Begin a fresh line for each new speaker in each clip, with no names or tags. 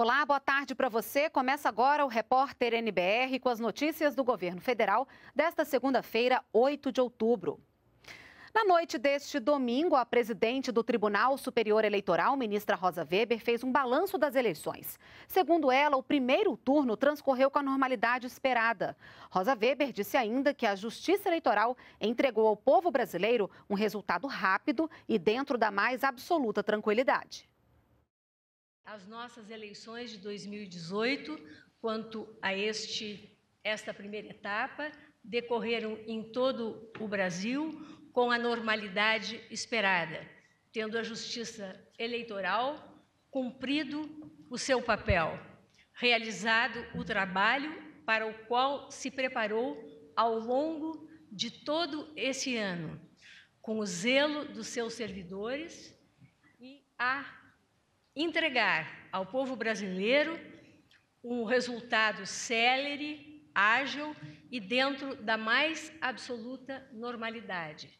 Olá, boa tarde para você. Começa agora o repórter NBR com as notícias do governo federal desta segunda-feira, 8 de outubro. Na noite deste domingo, a presidente do Tribunal Superior Eleitoral, ministra Rosa Weber, fez um balanço das eleições. Segundo ela, o primeiro turno transcorreu com a normalidade esperada. Rosa Weber disse ainda que a Justiça Eleitoral entregou ao povo brasileiro um resultado rápido e dentro da mais absoluta tranquilidade. As nossas eleições de 2018, quanto a este esta primeira etapa, decorreram em todo o Brasil com a normalidade esperada, tendo a Justiça Eleitoral cumprido o seu papel, realizado o trabalho para o qual se preparou ao longo de todo esse ano, com o zelo dos seus servidores e a entregar ao povo brasileiro um resultado célere, ágil e dentro da mais absoluta normalidade.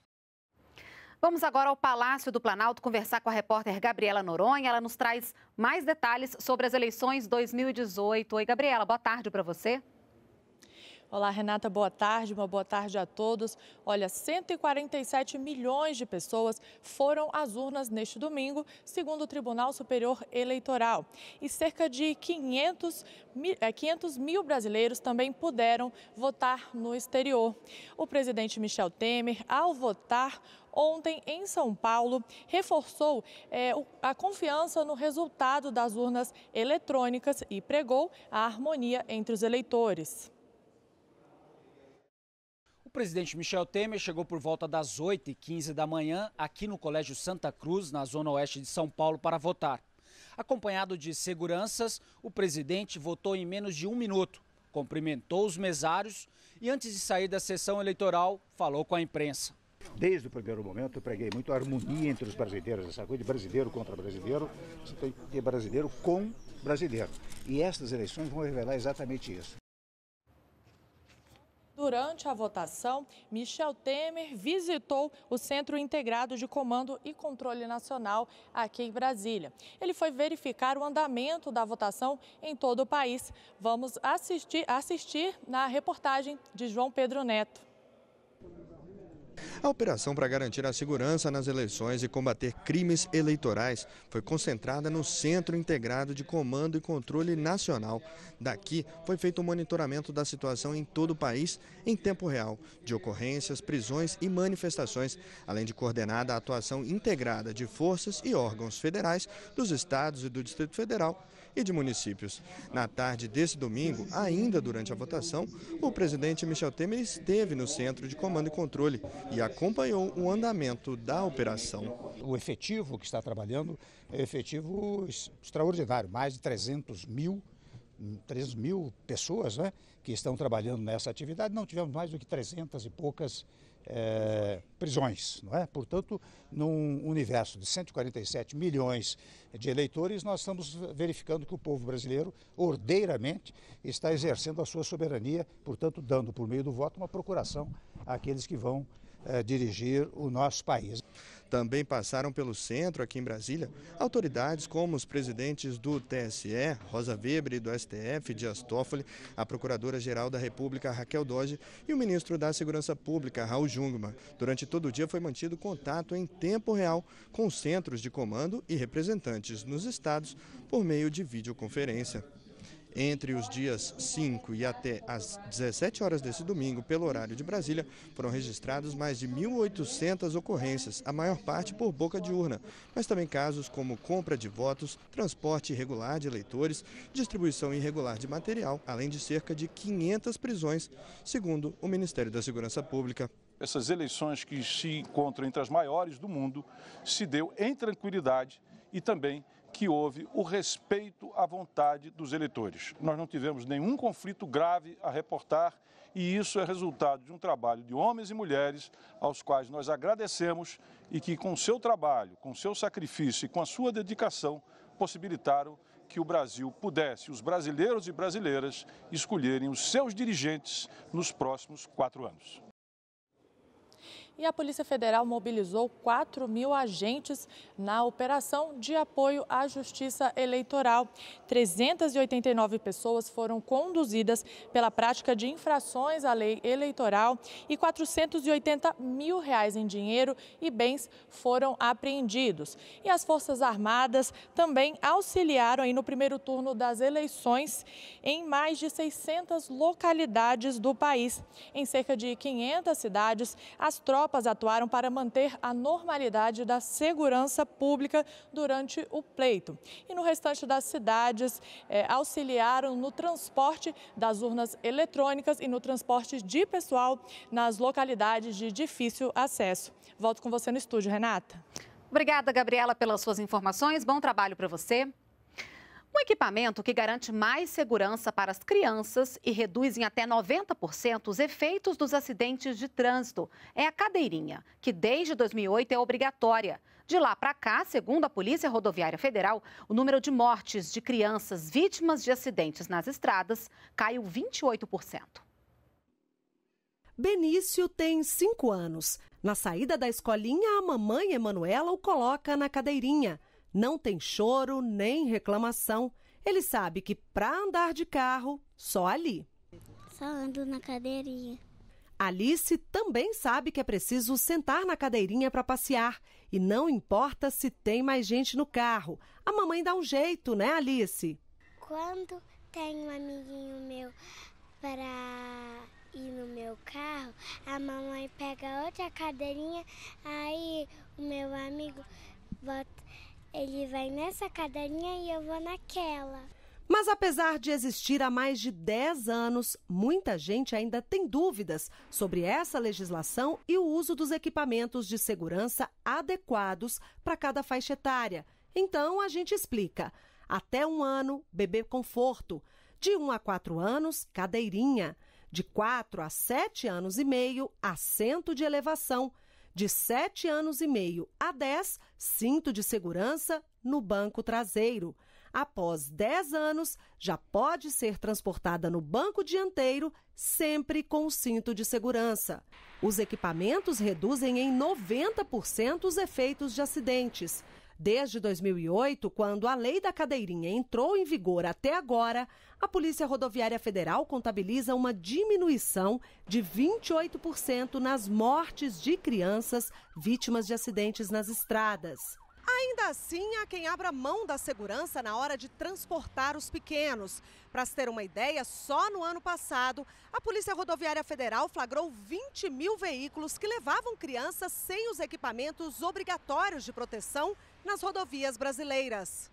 Vamos agora ao Palácio do Planalto conversar com a repórter Gabriela Noronha. Ela nos traz mais detalhes sobre as eleições 2018. Oi, Gabriela, boa tarde para você.
Olá, Renata, boa tarde, uma boa tarde a todos. Olha, 147 milhões de pessoas foram às urnas neste domingo, segundo o Tribunal Superior Eleitoral. E cerca de 500 mil, 500 mil brasileiros também puderam votar no exterior. O presidente Michel Temer, ao votar, ontem em São Paulo reforçou é, a confiança no resultado das urnas eletrônicas e pregou a harmonia entre os eleitores.
O presidente Michel Temer chegou por volta das 8h15 da manhã aqui no Colégio Santa Cruz, na zona oeste de São Paulo, para votar. Acompanhado de seguranças, o presidente votou em menos de um minuto, cumprimentou os mesários e, antes de sair da sessão eleitoral, falou com a imprensa.
Desde o primeiro momento, eu preguei muito a harmonia entre os brasileiros, essa coisa de brasileiro contra brasileiro, e brasileiro com brasileiro. E estas eleições vão revelar exatamente isso.
Durante a votação, Michel Temer visitou o Centro Integrado de Comando e Controle Nacional aqui em Brasília. Ele foi verificar o andamento da votação em todo o país. Vamos assistir, assistir na reportagem de João Pedro Neto.
A operação para garantir a segurança nas eleições e combater crimes eleitorais foi concentrada no Centro Integrado de Comando e Controle Nacional. Daqui foi feito o um monitoramento da situação em todo o país em tempo real, de ocorrências, prisões e manifestações, além de coordenar a atuação integrada de forças e órgãos federais dos estados e do Distrito Federal e de municípios. Na tarde desse domingo, ainda durante a votação, o presidente Michel Temer esteve no centro de comando e controle e acompanhou o andamento da operação. O efetivo que está trabalhando é efetivo extraordinário, mais de 300 mil 3 mil pessoas né, que estão trabalhando nessa atividade, não tivemos mais do que 300 e poucas é, prisões. Não é? Portanto, num universo de 147 milhões de eleitores, nós estamos verificando que o povo brasileiro, ordeiramente, está exercendo a sua soberania, portanto, dando por meio do voto uma procuração àqueles que vão eh, dirigir o nosso país. Também passaram pelo centro, aqui em Brasília, autoridades como os presidentes do TSE, Rosa Weber, e do STF, Dias Toffoli, a Procuradora-Geral da República, Raquel Doge, e o ministro da Segurança Pública, Raul Jungmann. Durante todo o dia foi mantido contato em tempo real com centros de comando e representantes nos estados por meio de videoconferência. Entre os dias 5 e até às 17 horas desse domingo, pelo horário de Brasília, foram registrados mais de 1.800 ocorrências, a maior parte por boca de urna, mas também casos como compra de votos, transporte irregular de eleitores, distribuição irregular de material, além de cerca de 500 prisões, segundo o Ministério da Segurança Pública. Essas eleições que se
encontram entre as maiores do mundo se deu em tranquilidade e também que houve o respeito à vontade dos eleitores. Nós não tivemos nenhum conflito grave a reportar e isso é resultado de um trabalho de homens e mulheres aos quais nós agradecemos e que, com seu trabalho, com seu sacrifício e com a sua dedicação, possibilitaram que o Brasil pudesse, os brasileiros e brasileiras, escolherem os seus dirigentes nos próximos quatro anos.
E a Polícia Federal mobilizou 4 mil agentes na operação de apoio à Justiça Eleitoral. 389 pessoas foram conduzidas pela prática de infrações à lei eleitoral e 480 mil reais em dinheiro e bens foram apreendidos. E as Forças Armadas também auxiliaram aí no primeiro turno das eleições em mais de 600 localidades do país. Em cerca de 500 cidades, as tropas atuaram para manter a normalidade da segurança pública durante o pleito. E no restante das cidades, eh, auxiliaram no transporte das urnas eletrônicas e no transporte de pessoal nas localidades de difícil acesso. Volto com você no estúdio, Renata. Obrigada, Gabriela, pelas suas informações. Bom trabalho para você.
Um equipamento que garante mais segurança para as crianças e reduz em até 90% os efeitos dos acidentes de trânsito é a cadeirinha, que desde 2008 é obrigatória. De lá para cá, segundo a Polícia Rodoviária Federal, o número de mortes de crianças vítimas de acidentes nas estradas caiu 28%.
Benício tem 5 anos. Na saída da escolinha, a mamãe Emanuela o coloca na cadeirinha. Não tem choro nem reclamação. Ele sabe que para andar de carro, só ali. Só ando na cadeirinha. Alice também sabe que é preciso sentar na cadeirinha para passear. E não importa se tem mais gente no carro. A mamãe dá um jeito, né, Alice? Quando tem um amiguinho meu para ir no meu carro, a mamãe pega outra cadeirinha, aí o meu amigo bota ele vai nessa cadeirinha e eu vou naquela. Mas apesar de existir há mais de 10 anos, muita gente ainda tem dúvidas sobre essa legislação e o uso dos equipamentos de segurança adequados para cada faixa etária. Então a gente explica. Até um ano, bebê conforto. De 1 um a 4 anos, cadeirinha. De 4 a 7 anos e meio, assento de elevação de 7 anos e meio a 10, cinto de segurança no banco traseiro. Após 10 anos, já pode ser transportada no banco dianteiro, sempre com o cinto de segurança. Os equipamentos reduzem em 90% os efeitos de acidentes. Desde 2008, quando a lei da cadeirinha entrou em vigor até agora, a Polícia Rodoviária Federal contabiliza uma diminuição de 28% nas mortes de crianças vítimas de acidentes nas estradas. Ainda assim, há quem abra mão da segurança na hora de transportar os pequenos. Para se ter uma ideia, só no ano passado, a Polícia Rodoviária Federal flagrou 20 mil veículos que levavam crianças sem os equipamentos obrigatórios de proteção nas rodovias brasileiras.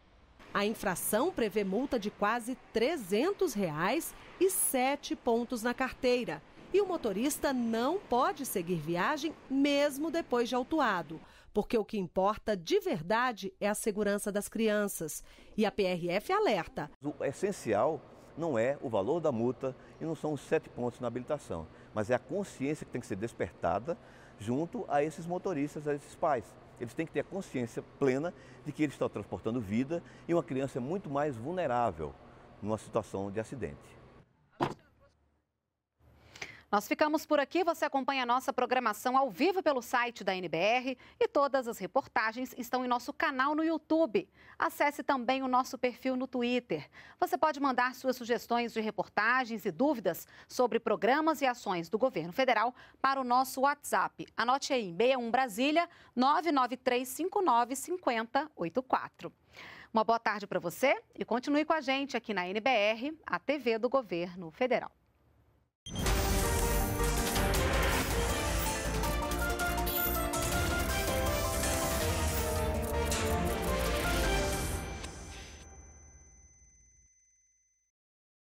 A infração prevê multa de quase R$ 300 reais e sete pontos na carteira. E o motorista não pode seguir viagem mesmo depois de autuado, porque o que importa de verdade é a segurança das crianças. E a PRF alerta.
O essencial não é o valor da multa e não são os sete pontos na habilitação, mas é a consciência que tem que ser despertada junto a esses motoristas, a esses pais. Eles têm que ter a consciência plena de que eles estão transportando vida e uma criança é muito mais vulnerável numa situação de acidente.
Nós ficamos por aqui. Você acompanha a nossa programação ao vivo pelo site da NBR e todas as reportagens estão em nosso canal no YouTube. Acesse também o nosso perfil no Twitter. Você pode mandar suas sugestões de reportagens e dúvidas sobre programas e ações do governo federal para o nosso WhatsApp. Anote aí, 61 Brasília 993595084. Uma boa tarde para você e continue com a gente aqui na NBR, a TV do Governo Federal.